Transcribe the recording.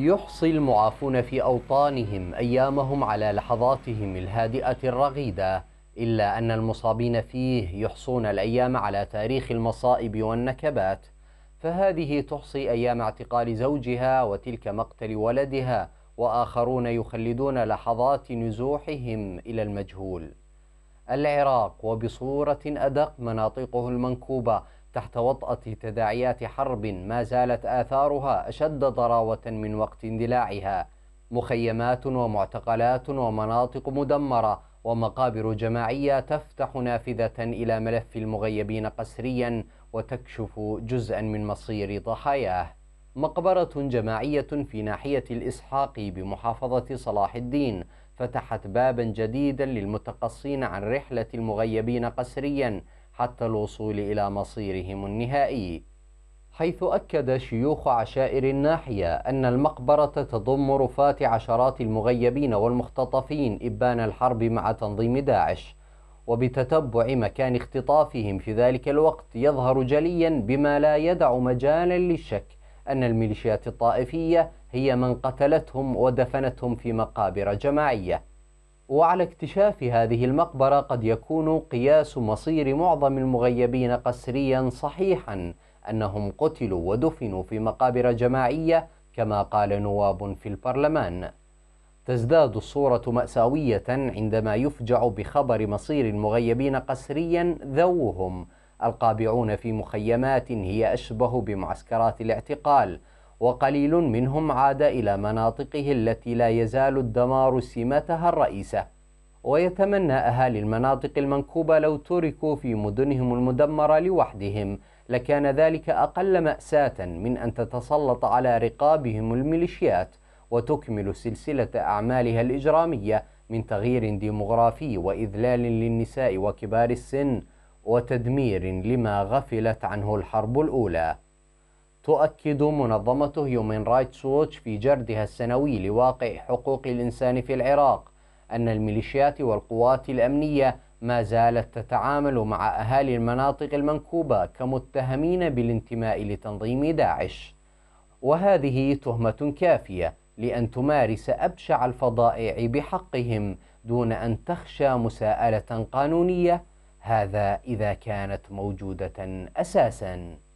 يحصي المعافون في أوطانهم أيامهم على لحظاتهم الهادئة الرغيدة إلا أن المصابين فيه يحصون الأيام على تاريخ المصائب والنكبات فهذه تحصي أيام اعتقال زوجها وتلك مقتل ولدها وآخرون يخلدون لحظات نزوحهم إلى المجهول العراق وبصورة أدق مناطقه المنكوبة تحت وطأة تداعيات حرب ما زالت آثارها أشد ضراوة من وقت اندلاعها مخيمات ومعتقلات ومناطق مدمرة ومقابر جماعية تفتح نافذة إلى ملف المغيبين قسريا وتكشف جزءا من مصير ضحاياه مقبرة جماعية في ناحية الإسحاق بمحافظة صلاح الدين فتحت بابا جديدا للمتقصين عن رحلة المغيبين قسريا حتى الوصول إلى مصيرهم النهائي حيث أكد شيوخ عشائر الناحية أن المقبرة تضم رفات عشرات المغيبين والمختطفين إبان الحرب مع تنظيم داعش وبتتبع مكان اختطافهم في ذلك الوقت يظهر جليا بما لا يدع مجالا للشك أن الميليشيات الطائفية هي من قتلتهم ودفنتهم في مقابر جماعية وعلى اكتشاف هذه المقبرة قد يكون قياس مصير معظم المغيبين قسريا صحيحا أنهم قتلوا ودفنوا في مقابر جماعية كما قال نواب في البرلمان تزداد الصورة مأساوية عندما يفجع بخبر مصير المغيبين قسريا ذوهم القابعون في مخيمات هي أشبه بمعسكرات الاعتقال وقليل منهم عاد إلى مناطقه التي لا يزال الدمار سمتها الرئيسة ويتمنى أهالي المناطق المنكوبة لو تركوا في مدنهم المدمرة لوحدهم لكان ذلك أقل مأساة من أن تتسلط على رقابهم الميليشيات وتكمل سلسلة أعمالها الإجرامية من تغيير ديمغرافي وإذلال للنساء وكبار السن وتدمير لما غفلت عنه الحرب الأولى تؤكد منظمة هيومن رايتس ووتش في جردها السنوي لواقع حقوق الإنسان في العراق أن الميليشيات والقوات الأمنية ما زالت تتعامل مع أهالي المناطق المنكوبة كمتهمين بالانتماء لتنظيم داعش وهذه تهمة كافية لأن تمارس أبشع الفضائع بحقهم دون أن تخشى مساءلة قانونية هذا إذا كانت موجودة أساساً